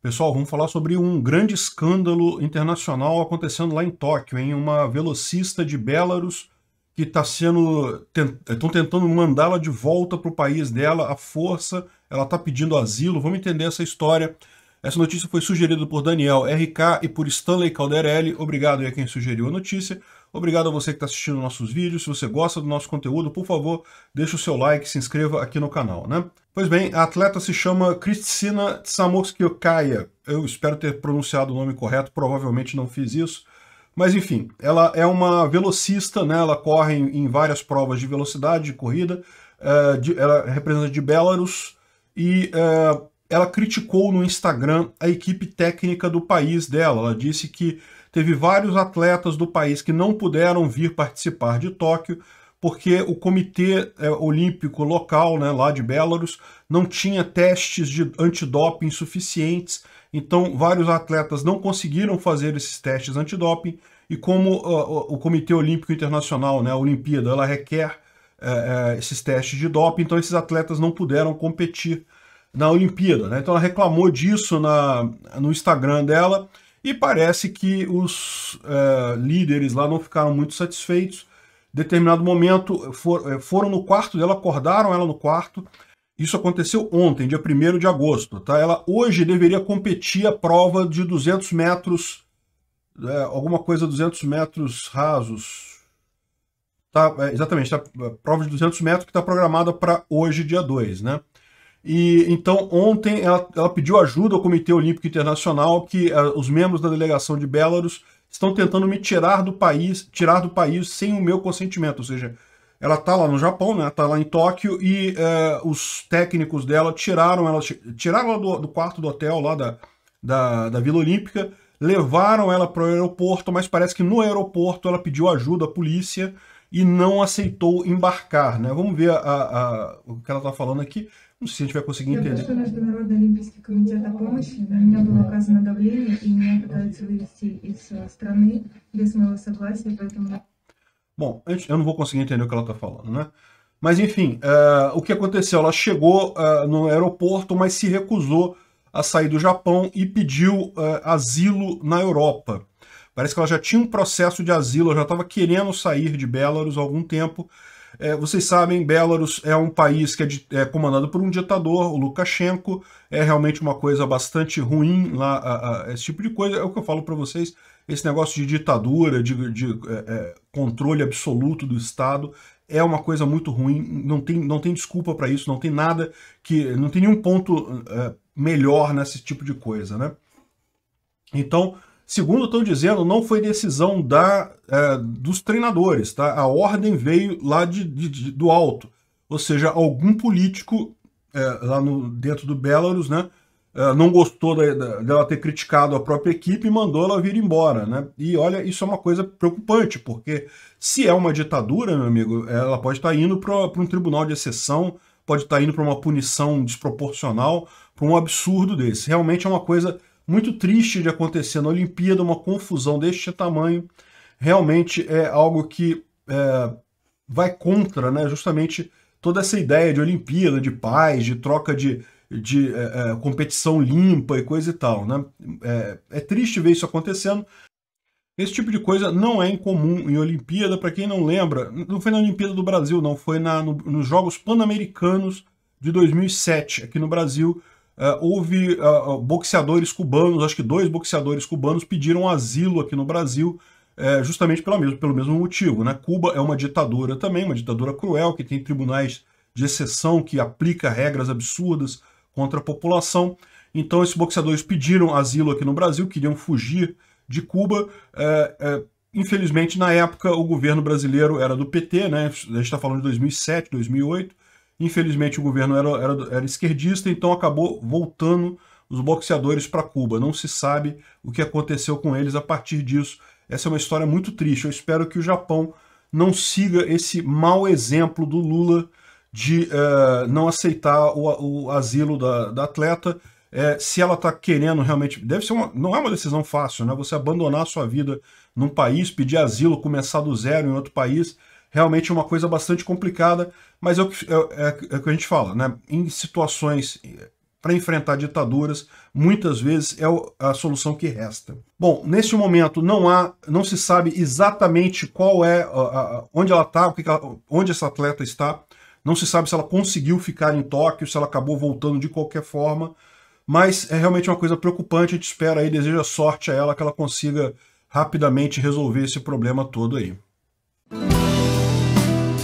Pessoal, vamos falar sobre um grande escândalo internacional acontecendo lá em Tóquio, em uma velocista de Belarus que está sendo estão tentando mandá-la de volta para o país dela à força. Ela está pedindo asilo. Vamos entender essa história. Essa notícia foi sugerida por Daniel RK e por Stanley Calderelli. Obrigado aí a quem sugeriu a notícia. Obrigado a você que está assistindo nossos vídeos. Se você gosta do nosso conteúdo, por favor, deixe o seu like e se inscreva aqui no canal, né? Pois bem, a atleta se chama Kristina Tsamokskaya. Eu espero ter pronunciado o nome correto, provavelmente não fiz isso. Mas enfim, ela é uma velocista, né? Ela corre em várias provas de velocidade, de corrida. É, ela representa de Belarus e é, ela criticou no Instagram a equipe técnica do país dela. Ela disse que teve vários atletas do país que não puderam vir participar de Tóquio, porque o Comitê é, Olímpico Local, né, lá de Belarus, não tinha testes de antidoping suficientes, então vários atletas não conseguiram fazer esses testes antidoping, e como uh, o Comitê Olímpico Internacional, né, a Olimpíada, ela requer uh, esses testes de doping, então esses atletas não puderam competir na Olimpíada. Né? Então ela reclamou disso na, no Instagram dela, e parece que os uh, líderes lá não ficaram muito satisfeitos. Determinado momento, for, é, foram no quarto dela, acordaram ela no quarto. Isso aconteceu ontem, dia 1 de agosto. Tá? Ela hoje deveria competir a prova de 200 metros, é, alguma coisa 200 metros rasos. Tá, é, exatamente, tá, é, prova de 200 metros que está programada para hoje, dia 2. Né? E então ontem ela, ela, pediu ajuda ao Comitê Olímpico Internacional que uh, os membros da delegação de Belarus estão tentando me tirar do país, tirar do país sem o meu consentimento, ou seja, ela está lá no Japão, né? está lá em Tóquio e uh, os técnicos dela tiraram ela, tiraram ela do, do quarto do hotel lá da, da, da Vila Olímpica, levaram ela para o aeroporto, mas parece que no aeroporto ela pediu ajuda à polícia e não aceitou embarcar, né? Vamos ver a, a, o que ela está falando aqui. Não sei se a gente vai conseguir Я entender. прошу Международный олимпийский комитет о помощи. На меня было оказано давление, и меня пытаются вывести из страны без моего согласия, поэтому Bom, eu não vou conseguir entender o que ela está falando, né? Mas enfim, eh, o que aconteceu? Ela chegou eh, no aeroporto, mas se recusou a sair do Japão e pediu eh, asilo na Europa. Parece que ela já tinha um processo de asilo, ela já estava querendo sair de Belarus há algum tempo, é, vocês sabem, Belarus é um país que é, de, é, comandado por um ditador, o Lukashenko. É realmente uma coisa bastante ruim lá, a, a, esse tipo de coisa. É o que eu falo para vocês: esse negócio de ditadura, de, de é, é, controle absoluto do Estado, é uma coisa muito ruim. Não tem, não tem desculpa para isso, não tem nada que. Não tem nenhum ponto é, melhor nesse tipo de coisa, né? Então, Segundo, estão dizendo, não foi decisão da, é, dos treinadores, tá? A ordem veio lá de, de, de do alto. Ou seja, algum político é, lá no, dentro do Belarus, né? É, não gostou da, da, dela ter criticado a própria equipe e mandou ela vir embora, né? E olha, isso é uma coisa preocupante, porque se é uma ditadura, meu amigo, ela pode estar tá indo para um tribunal de exceção, pode estar tá indo para uma punição desproporcional, para um absurdo desse. Realmente é uma coisa muito triste de acontecer na Olimpíada, uma confusão deste tamanho, realmente é algo que é, vai contra né, justamente toda essa ideia de Olimpíada, de paz, de troca de, de é, é competição limpa e coisa e tal. Né? É, é, triste ver isso acontecendo. Esse tipo de coisa não é incomum em Olimpíada, para quem não lembra, não foi na Olimpíada do Brasil, não, foi na, no, nos Jogos Pan-Americanos de 2007, aqui no Brasil, uh, houve uh, boxeadores cubanos, acho que dois boxeadores cubanos pediram asilo aqui no Brasil, uh, justamente pelo mesmo, pelo mesmo motivo. Né? Cuba é uma ditadura também, uma ditadura cruel, que tem tribunais de exceção, que aplica regras absurdas contra a população. Então esses boxeadores pediram asilo aqui no Brasil, queriam fugir de Cuba. infelizmente, na época, o governo brasileiro era do PT, né? a gente está falando de 2007, 2008, Infelizmente, o governo era, era, era esquerdista, então acabou voltando os boxeadores para Cuba. Não se sabe o que aconteceu com eles a partir disso. Essa é uma história muito triste. Eu espero que o Japão não siga esse mau exemplo do Lula de uh, não aceitar o, o asilo da, da atleta. É, se ela está querendo realmente. Deve ser uma, não é uma decisão fácil, né? Você abandonar a sua vida num país, pedir asilo, começar do zero em outro país realmente é uma coisa bastante complicada, mas é o que, é, é, é que a gente fala, né? Em situações eh, para enfrentar ditaduras, muitas vezes é a solução que resta. Bom, neste momento não há, não se sabe exatamente qual é, a, a, onde ela está, onde essa atleta está. Não se sabe se ela conseguiu ficar em Tóquio, se ela acabou voltando de qualquer forma. Mas é realmente uma coisa preocupante. A gente espera aí, deseja sorte a ela que ela consiga rapidamente resolver esse problema todo aí.